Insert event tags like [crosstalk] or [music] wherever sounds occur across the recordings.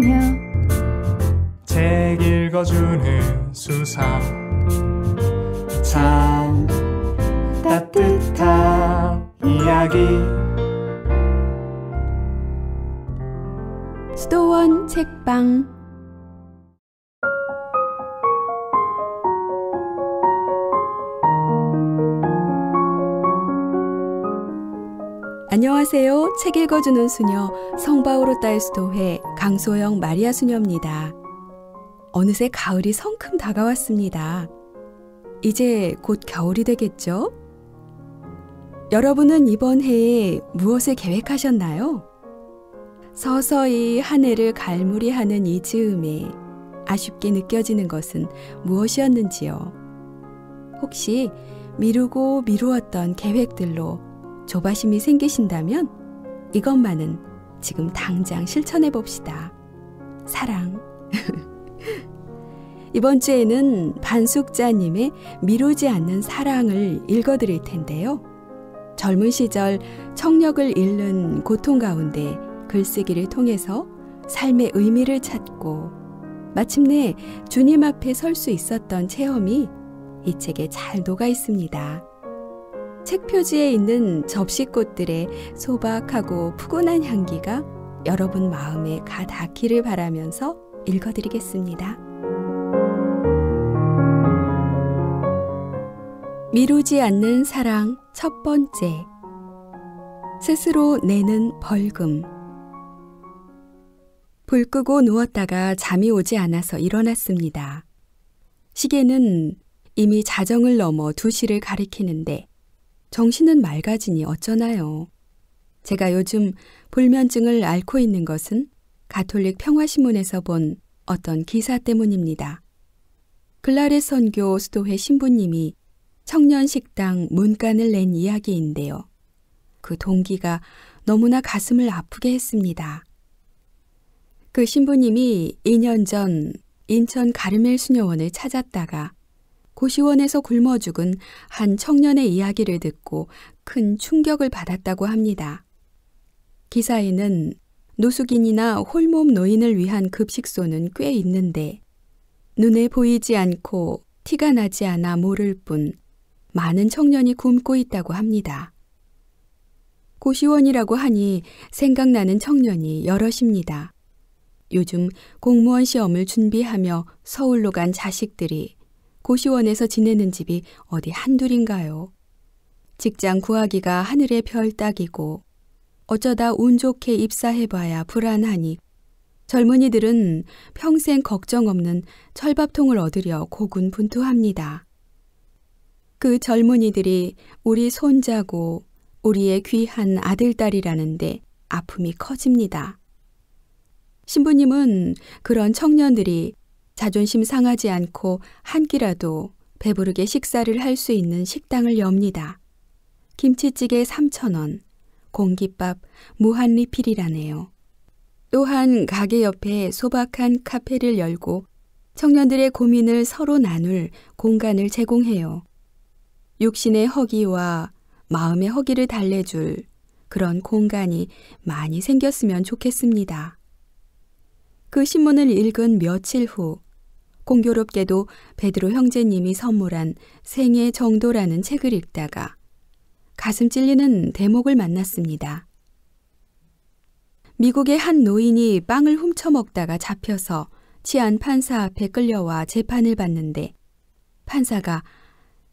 그녀 책 읽어주는 수상 참 따뜻한 이야기 수도원 책방 안녕하세요. 책 읽어주는 수녀 성바오로 딸수도회 강소영 마리아 수녀입니다. 어느새 가을이 성큼 다가왔습니다. 이제 곧 겨울이 되겠죠? 여러분은 이번 해에 무엇을 계획하셨나요? 서서히 한 해를 갈무리하는 이 즈음에 아쉽게 느껴지는 것은 무엇이었는지요? 혹시 미루고 미루었던 계획들로 조바심이 생기신다면 이것만은 지금 당장 실천해 봅시다. 사랑. [laughs] 이번 주에는 반숙자님의 미루지 않는 사랑을 읽어 드릴 텐데요. 젊은 시절 청력을 잃는 고통 가운데 글쓰기를 통해서 삶의 의미를 찾고 마침내 주님 앞에 설 수 있었던 체험이 이 책에 잘 녹아 있습니다. 책 표지에 있는 접시꽃들의 소박하고 푸근한 향기가 여러분 마음에 가닿기를 바라면서 읽어드리겠습니다. 미루지 않는 사랑 첫 번째. 스스로 내는 벌금. 불 끄고 누웠다가 잠이 오지 않아서 일어났습니다. 시계는 이미 자정을 넘어 2시를 가리키는데 정신은 맑아지니 어쩌나요? 제가 요즘 불면증을 앓고 있는 것은 가톨릭 평화신문에서 본 어떤 기사 때문입니다. 글라레 선교 수도회 신부님이 청년 식당 문간을 낸 이야기인데요. 그 동기가 너무나 가슴을 아프게 했습니다. 그 신부님이 2년 전 인천 가르멜 수녀원을 찾았다가 고시원에서 굶어 죽은 한 청년의 이야기를 듣고 큰 충격을 받았다고 합니다. 기사에는 노숙인이나 홀몸 노인을 위한 급식소는 꽤 있는데 눈에 보이지 않고 티가 나지 않아 모를 뿐 많은 청년이 굶고 있다고 합니다. 고시원이라고 하니 생각나는 청년이 여럿입니다. 요즘 공무원 시험을 준비하며 서울로 간 자식들이 고시원에서 지내는 집이 어디 한둘인가요? 직장 구하기가 하늘의 별 따기고 어쩌다 운 좋게 입사해봐야 불안하니 젊은이들은 평생 걱정 없는 철밥통을 얻으려 고군분투합니다. 그 젊은이들이 우리 손자고 우리의 귀한 아들딸이라는데 아픔이 커집니다. 신부님은 그런 청년들이 자존심 상하지 않고 한 끼라도 배부르게 식사를 할 수 있는 식당을 엽니다. 김치찌개 3,000원, 공깃밥 무한 리필이라네요. 또한 가게 옆에 소박한 카페를 열고 청년들의 고민을 서로 나눌 공간을 제공해요. 육신의 허기와 마음의 허기를 달래줄 그런 공간이 많이 생겼으면 좋겠습니다. 그 신문을 읽은 며칠 후 공교롭게도 베드로 형제님이 선물한 생의 정도라는 책을 읽다가 가슴 찔리는 대목을 만났습니다. 미국의 한 노인이 빵을 훔쳐 먹다가 잡혀서 치안 판사 앞에 끌려와 재판을 받는데 판사가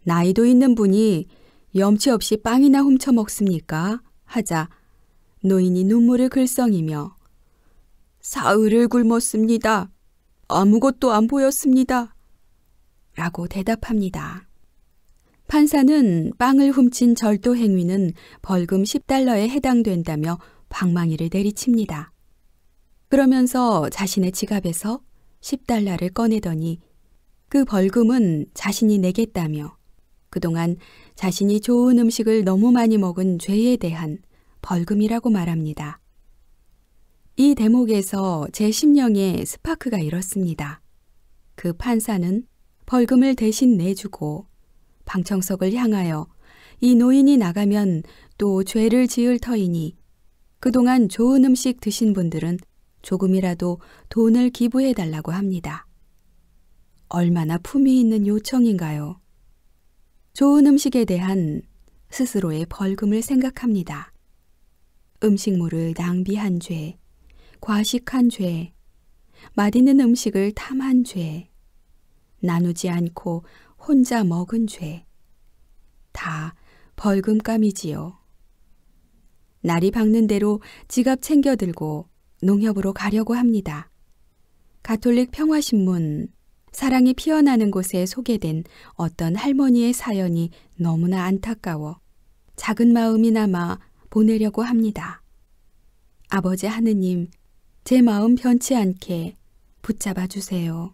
나이도 있는 분이 염치 없이 빵이나 훔쳐 먹습니까? 하자 노인이 눈물을 글썽이며 사흘을 굶었습니다. 아무것도 안 보였습니다. 라고 대답합니다. 판사는 빵을 훔친 절도 행위는 벌금 10달러에 해당된다며 방망이를 내리칩니다. 그러면서 자신의 지갑에서 10달러를 꺼내더니 그 벌금은 자신이 내겠다며 그동안 자신이 좋은 음식을 너무 많이 먹은 죄에 대한 벌금이라고 말합니다. 이 대목에서 제 심령에 스파크가 일었습니다. 그 판사는 벌금을 대신 내주고 방청석을 향하여 이 노인이 나가면 또 죄를 지을 터이니 그동안 좋은 음식 드신 분들은 조금이라도 돈을 기부해 달라고 합니다. 얼마나 품위 있는 요청인가요? 좋은 음식에 대한 스스로의 벌금을 생각합니다. 음식물을 낭비한 죄, 과식한 죄, 맛있는 음식을 탐한 죄, 나누지 않고 혼자 먹은 죄, 다 벌금감이지요. 날이 밝는 대로 지갑 챙겨 들고 농협으로 가려고 합니다. 가톨릭 평화신문 사랑이 피어나는 곳에 소개된 어떤 할머니의 사연이 너무나 안타까워 작은 마음이나마 보내려고 합니다. 아버지 하느님, 제 마음 변치 않게 붙잡아 주세요.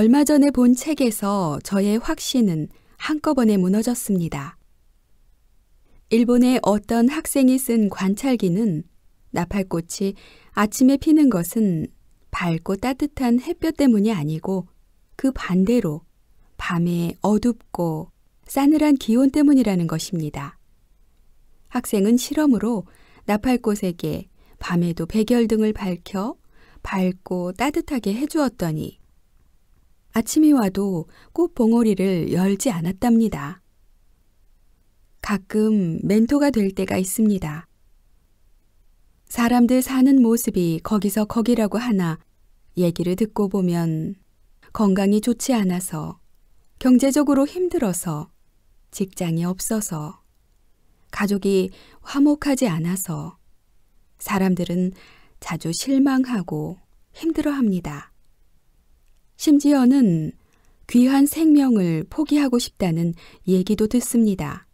얼마 전에 본 책에서 저의 확신은 한꺼번에 무너졌습니다. 일본의 어떤 학생이 쓴 관찰기는 나팔꽃이 아침에 피는 것은 밝고 따뜻한 햇볕 때문이 아니고 그 반대로 밤에 어둡고 싸늘한 기온 때문이라는 것입니다. 학생은 실험으로 나팔꽃에게 밤에도 백열등을 밝혀 밝고 따뜻하게 해주었더니 아침이 와도 꽃 봉오리를 열지 않았답니다. 가끔 멘토가 될 때가 있습니다. 사람들 사는 모습이 거기서 거기라고 하나 얘기를 듣고 보면 건강이 좋지 않아서, 경제적으로 힘들어서, 직장이 없어서, 가족이 화목하지 않아서 사람들은 자주 실망하고 힘들어 합니다. 심지어는 귀한 생명을 포기하고 싶다는 얘기도 듣습니다.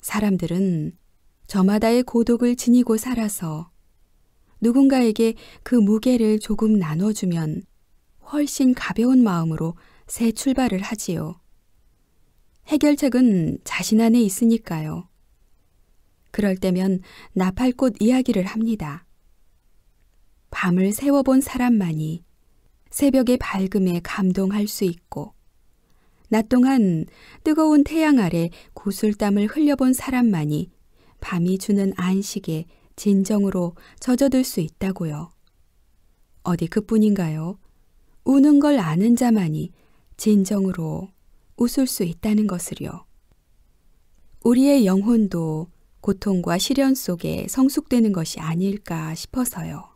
사람들은 저마다의 고독을 지니고 살아서 누군가에게 그 무게를 조금 나눠주면 훨씬 가벼운 마음으로 새 출발을 하지요. 해결책은 자신 안에 있으니까요. 그럴 때면 나팔꽃 이야기를 합니다. 밤을 세워본 사람만이 새벽의 밝음에 감동할 수 있고 낮 동안 뜨거운 태양 아래 고슬땀을 흘려본 사람만이 밤이 주는 안식에 진정으로 젖어들 수 있다고요. 어디 그뿐인가요? 우는 걸 아는 자만이 진정으로 웃을 수 있다는 것을요. 우리의 영혼도 고통과 시련 속에 성숙되는 것이 아닐까 싶어서요.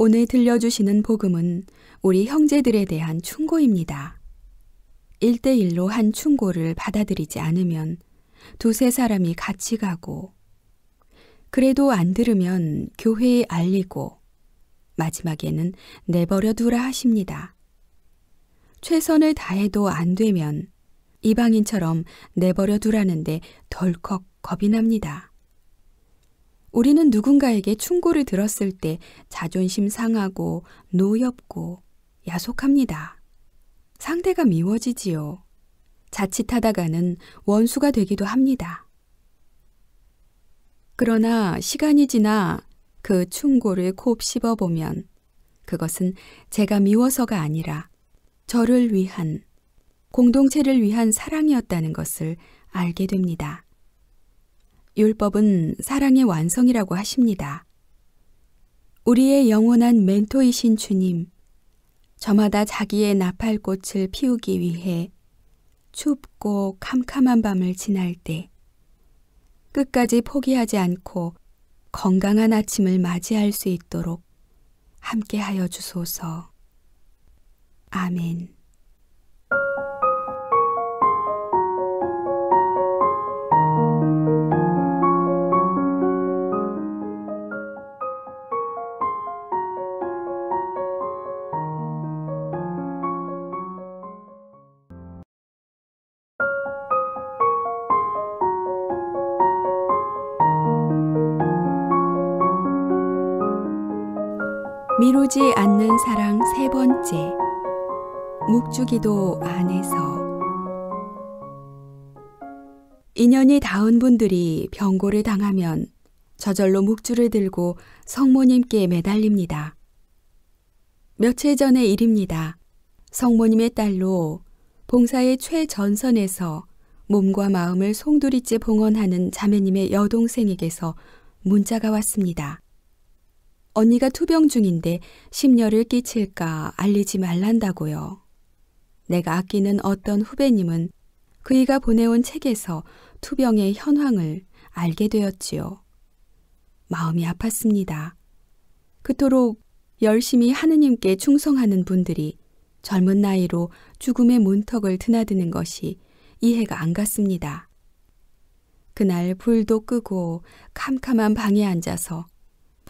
오늘 들려주시는 복음은 우리 형제들에 대한 충고입니다. 1대1로 한 충고를 받아들이지 않으면 두세 사람이 같이 가고, 그래도 안 들으면 교회에 알리고, 마지막에는 내버려 두라 하십니다. 최선을 다해도 안 되면 이방인처럼 내버려 두라는데 덜컥 겁이 납니다. 우리는 누군가에게 충고를 들었을 때 자존심 상하고 노엽고 야속합니다. 상대가 미워지지요. 자칫하다가는 원수가 되기도 합니다. 그러나 시간이 지나 그 충고를 곱씹어 보면 그것은 제가 미워서가 아니라 저를 위한 공동체를 위한 사랑이었다는 것을 알게 됩니다. 율법은 사랑의 완성이라고 하십니다. 우리의 영원한 멘토이신 주님, 저마다 자기의 나팔꽃을 피우기 위해 춥고 캄캄한 밤을 지날 때 끝까지 포기하지 않고 건강한 아침을 맞이할 수 있도록 함께하여 주소서. 아멘. 이루지 않는 사랑 세 번째 묵주기도 안에서 인연이 닿은 분들이 병고를 당하면 저절로 묵주를 들고 성모님께 매달립니다. 며칠 전의 일입니다. 성모님의 딸로 봉사의 최전선에서 몸과 마음을 송두리째 봉헌하는 자매님의 여동생에게서 문자가 왔습니다. 언니가 투병 중인데 심려를 끼칠까 알리지 말란다고요. 내가 아끼는 어떤 후배님은 그이가 보내온 책에서 투병의 현황을 알게 되었지요. 마음이 아팠습니다. 그토록 열심히 하느님께 충성하는 분들이 젊은 나이로 죽음의 문턱을 드나드는 것이 이해가 안 갔습니다. 그날 불도 끄고 캄캄한 방에 앉아서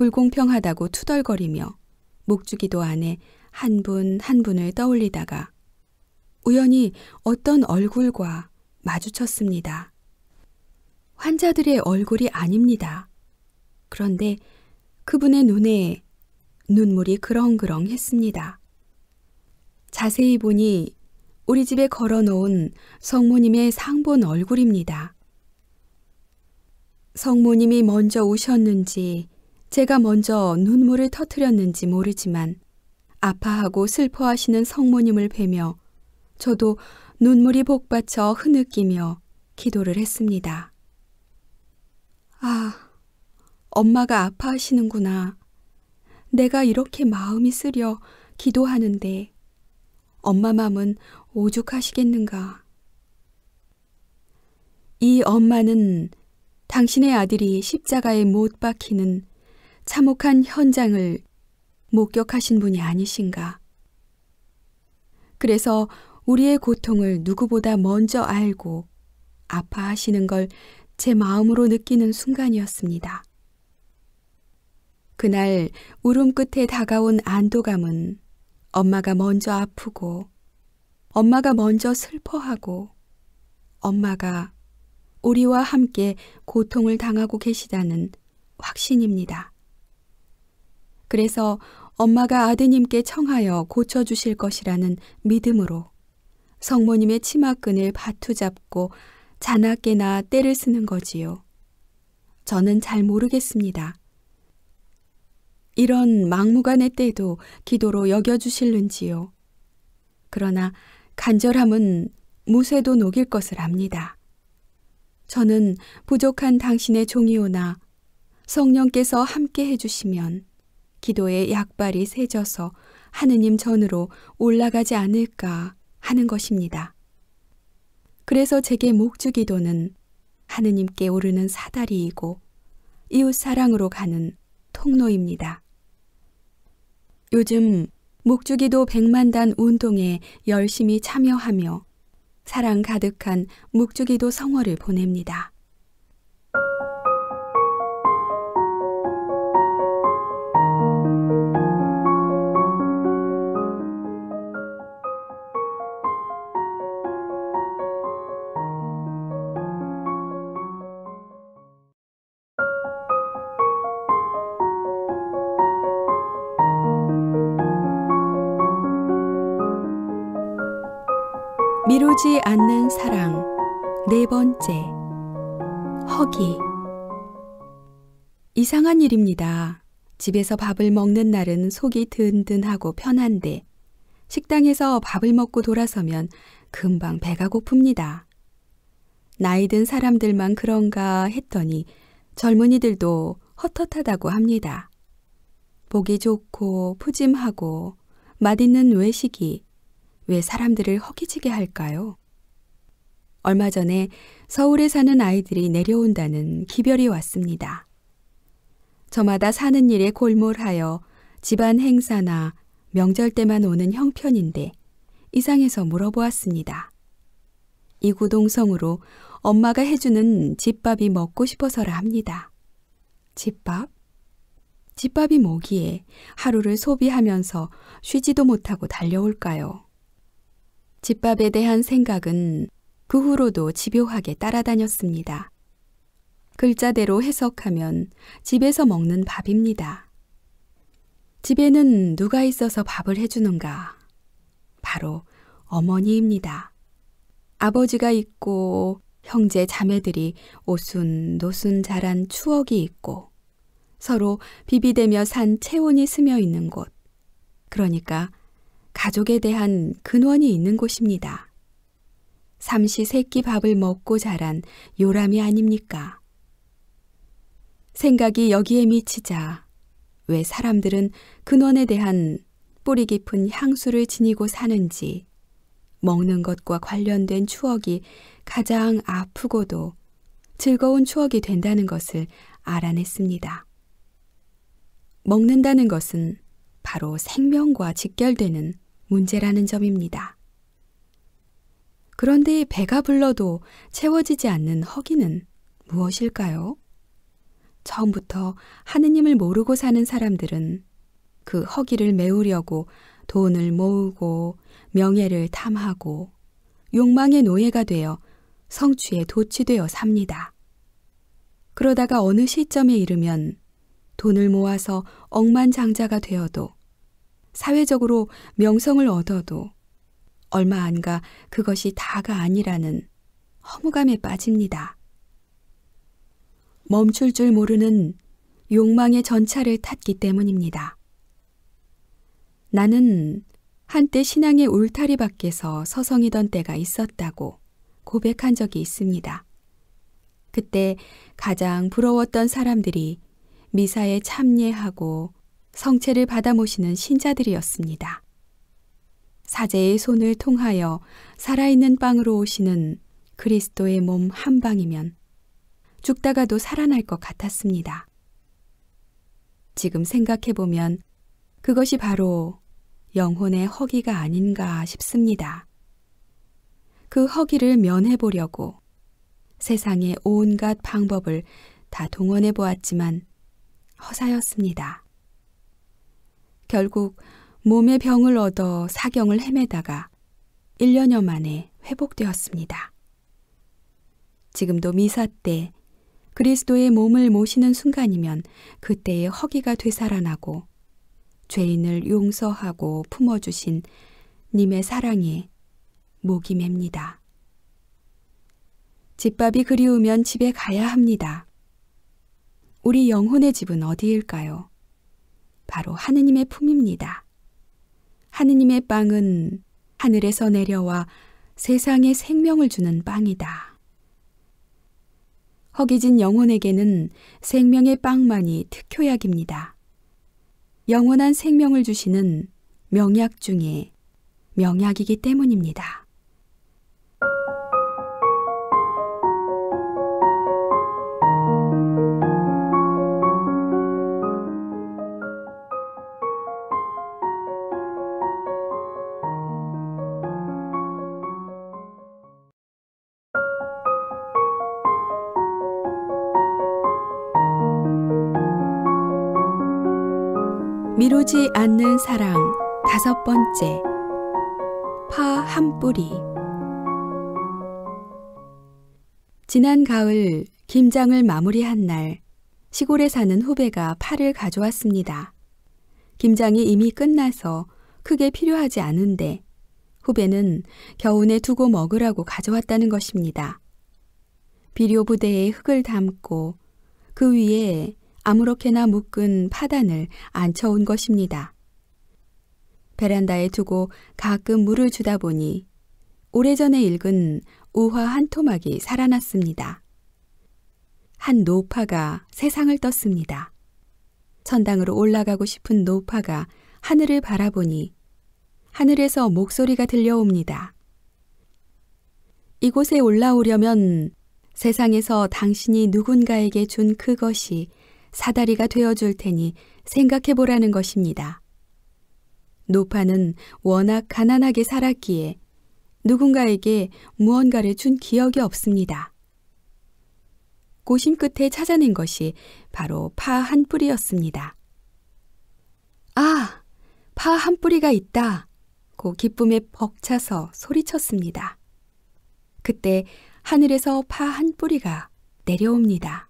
불공평하다고 투덜거리며 목주기도 안에 한 분 한 분을 떠올리다가 우연히 어떤 얼굴과 마주쳤습니다. 환자들의 얼굴이 아닙니다. 그런데 그분의 눈에 눈물이 그렁그렁 했습니다. 자세히 보니 우리 집에 걸어 놓은 성모님의 상본 얼굴입니다. 성모님이 먼저 우셨는지 제가 먼저 눈물을 터뜨렸는지 모르지만 아파하고 슬퍼하시는 성모님을 뵈며 저도 눈물이 복받쳐 흐느끼며 기도를 했습니다. 아, 엄마가 아파하시는구나. 내가 이렇게 마음이 쓰려 기도하는데 엄마 마음은 오죽하시겠는가. 이 엄마는 당신의 아들이 십자가에 못 박히는 참혹한 현장을 목격하신 분이 아니신가. 그래서 우리의 고통을 누구보다 먼저 알고 아파하시는 걸 제 마음으로 느끼는 순간이었습니다. 그날 울음 끝에 다가온 안도감은 엄마가 먼저 아프고 엄마가 먼저 슬퍼하고 엄마가 우리와 함께 고통을 당하고 계시다는 확신입니다. 그래서 엄마가 아드님께 청하여 고쳐주실 것이라는 믿음으로 성모님의 치마끈을 바투잡고 자나깨나 때를 쓰는 거지요. 저는 잘 모르겠습니다. 이런 막무가내 때도 기도로 여겨주실는지요. 그러나 간절함은 무쇠도 녹일 것을 압니다. 저는 부족한 당신의 종이오나 성령께서 함께 해주시면 기도의 약발이 세져서 하느님 전으로 올라가지 않을까 하는 것입니다. 그래서 제게 목주 기도는 하느님께 오르는 사다리이고 이웃 사랑으로 가는 통로입니다. 요즘 목주기도 백만단 운동에 열심히 참여하며 사랑 가득한 목주기도 성어를 보냅니다. 오지 않는 사랑 네 번째 허기 이상한 일입니다. 집에서 밥을 먹는 날은 속이 든든하고 편한데 식당에서 밥을 먹고 돌아서면 금방 배가 고픕니다. 나이 든 사람들만 그런가 했더니 젊은이들도 헛헛하다고 합니다. 보기 좋고 푸짐하고 맛있는 외식이 왜 사람들을 허기지게 할까요? 얼마 전에 서울에 사는 아이들이 내려온다는 기별이 왔습니다. 저마다 사는 일에 골몰하여 집안 행사나 명절 때만 오는 형편인데 이상해서 물어보았습니다. 이구동성으로 엄마가 해주는 집밥이 먹고 싶어서라 합니다. 집밥? 집밥이 뭐기에 하루를 소비하면서 쉬지도 못하고 달려올까요? 집밥에 대한 생각은 그 후로도 집요하게 따라다녔습니다. 글자대로 해석하면 집에서 먹는 밥입니다. 집에는 누가 있어서 밥을 해주는가? 바로 어머니입니다. 아버지가 있고 형제 자매들이 오순 노순 자란 추억이 있고 서로 비비대며 산 체온이 스며 있는 곳. 그러니까 가족에 대한 근원이 있는 곳입니다. 삼시 세끼 밥을 먹고 자란 요람이 아닙니까? 생각이 여기에 미치자 왜 사람들은 근원에 대한 뿌리 깊은 향수를 지니고 사는지 먹는 것과 관련된 추억이 가장 아프고도 즐거운 추억이 된다는 것을 알아냈습니다. 먹는다는 것은 바로 생명과 직결되는 문제라는 점입니다. 그런데 배가 불러도 채워지지 않는 허기는 무엇일까요? 처음부터 하느님을 모르고 사는 사람들은 그 허기를 메우려고 돈을 모으고 명예를 탐하고 욕망의 노예가 되어 성취에 도취되어 삽니다. 그러다가 어느 시점에 이르면 돈을 모아서 억만장자가 되어도 사회적으로 명성을 얻어도 얼마 안 가 그것이 다가 아니라는 허무감에 빠집니다. 멈출 줄 모르는 욕망의 전차를 탔기 때문입니다. 나는 한때 신앙의 울타리 밖에서 서성이던 때가 있었다고 고백한 적이 있습니다. 그때 가장 부러웠던 사람들이 미사에 참여하고 성체를 받아 모시는 신자들이었습니다. 사제의 손을 통하여 살아있는 빵으로 오시는 그리스도의 몸 한 방이면 죽다가도 살아날 것 같았습니다. 지금 생각해보면 그것이 바로 영혼의 허기가 아닌가 싶습니다. 그 허기를 면해보려고 세상의 온갖 방법을 다 동원해 보았지만 허사였습니다. 결국 몸의 병을 얻어 사경을 헤매다가 1년여 만에 회복되었습니다. 지금도 미사 때 그리스도의 몸을 모시는 순간이면 그때의 허기가 되살아나고 죄인을 용서하고 품어주신 님의 사랑에 목이 맵니다. 집밥이 그리우면 집에 가야 합니다. 우리 영혼의 집은 어디일까요? 바로 하느님의 품입니다. 하느님의 빵은 하늘에서 내려와 세상에 생명을 주는 빵이다. 허기진 영혼에게는 생명의 빵만이 특효약입니다. 영원한 생명을 주시는 명약 중에 명약이기 때문입니다. 이루지 않는 사랑 다섯 번째 파 한 뿌리 지난 가을 김장을 마무리한 날 시골에 사는 후배가 파를 가져왔습니다. 김장이 이미 끝나서 크게 필요하지 않은데 후배는 겨우내 두고 먹으라고 가져왔다는 것입니다. 비료 부대에 흙을 담고 그 위에 아무렇게나 묶은 파단을 앉혀온 것입니다. 베란다에 두고 가끔 물을 주다 보니 오래전에 읽은 우화 한 토막이 살아났습니다. 한 노파가 세상을 떴습니다. 천당으로 올라가고 싶은 노파가 하늘을 바라보니 하늘에서 목소리가 들려옵니다. 이곳에 올라오려면 세상에서 당신이 누군가에게 준 그것이 사다리가 되어 줄 테니 생각해 보라는 것입니다. 노파는 워낙 가난하게 살았기에 누군가에게 무언가를 준 기억이 없습니다. 고심 끝에 찾아낸 것이 바로 파 한 뿌리였습니다. 아! 파 한 뿌리가 있다! 고 기쁨에 벅차서 소리쳤습니다. 그때 하늘에서 파 한 뿌리가 내려옵니다.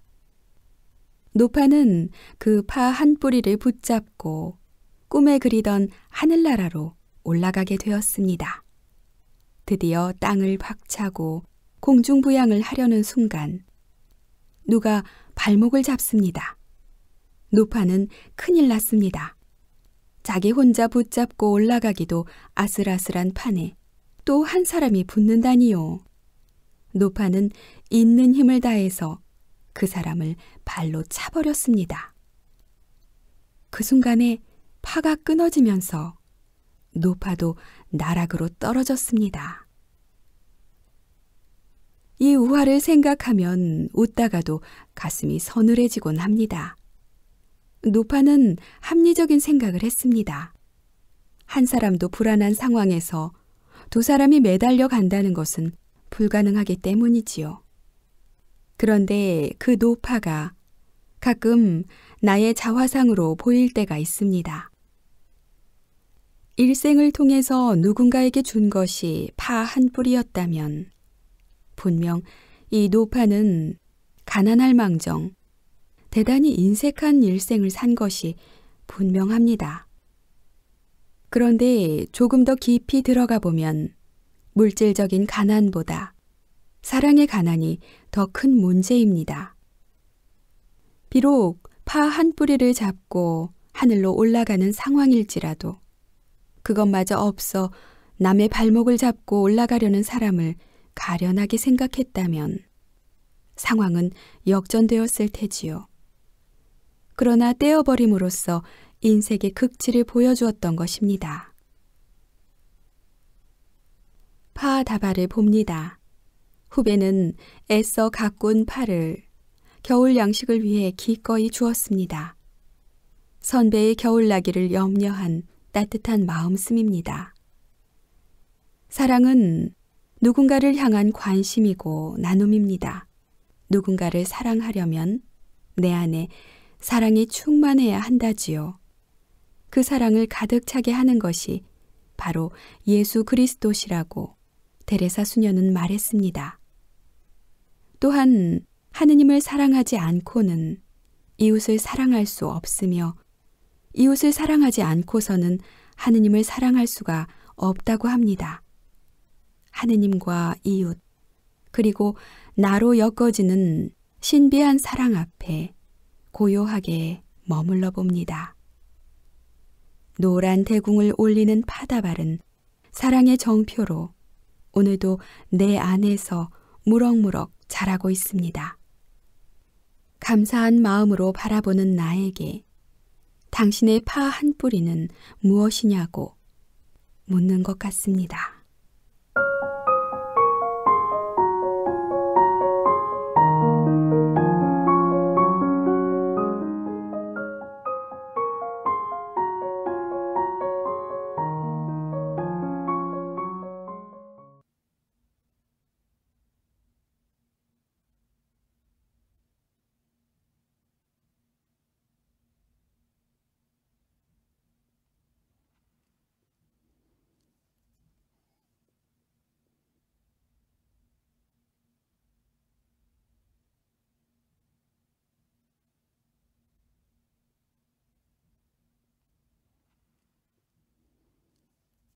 노파는 그 파 한 뿌리를 붙잡고 꿈에 그리던 하늘나라로 올라가게 되었습니다. 드디어 땅을 박차고 공중부양을 하려는 순간 누가 발목을 잡습니다. 노파는 큰일 났습니다. 자기 혼자 붙잡고 올라가기도 아슬아슬한 판에 또 한 사람이 붙는다니요. 노파는 있는 힘을 다해서 그 사람을 발로 차버렸습니다. 그 순간에 파가 끊어지면서 노파도 나락으로 떨어졌습니다. 이 우화를 생각하면 웃다가도 가슴이 서늘해지곤 합니다. 노파는 합리적인 생각을 했습니다. 한 사람도 불안한 상황에서 두 사람이 매달려 간다는 것은 불가능하기 때문이지요. 그런데 그 노파가 가끔 나의 자화상으로 보일 때가 있습니다. 일생을 통해서 누군가에게 준 것이 파 한 뿌리였다면 분명 이 노파는 가난할 망정, 대단히 인색한 일생을 산 것이 분명합니다. 그런데 조금 더 깊이 들어가 보면 물질적인 가난보다 사랑의 가난이 더큰 문제입니다. 비록 파 한 뿌리를 잡고 하늘로 올라가는 상황일지라도 그것마저 없어 남의 발목을 잡고 올라가려는 사람을 가련하게 생각했다면 상황은 역전되었을 테지요. 그러나 떼어버림으로써 인색의 극치를 보여주었던 것입니다. 파다바를 봅니다. 후배는 애써 가꾼 팔을 겨울 양식을 위해 기꺼이 주었습니다. 선배의 겨울나기를 염려한 따뜻한 마음씀입니다. 사랑은 누군가를 향한 관심이고 나눔입니다. 누군가를 사랑하려면 내 안에 사랑이 충만해야 한다지요. 그 사랑을 가득 차게 하는 것이 바로 예수 그리스도시라고 데레사 수녀는 말했습니다. 또한 하느님을 사랑하지 않고는 이웃을 사랑할 수 없으며 이웃을 사랑하지 않고서는 하느님을 사랑할 수가 없다고 합니다. 하느님과 이웃, 그리고 나로 엮어지는 신비한 사랑 앞에 고요하게 머물러 봅니다. 노란 대궁을 올리는 파다발은 사랑의 정표로 오늘도 내 안에서 무럭무럭 자라고 있습니다. 감사한 마음으로 바라보는 나에게 당신의 파 한 뿌리는 무엇이냐고 묻는 것 같습니다.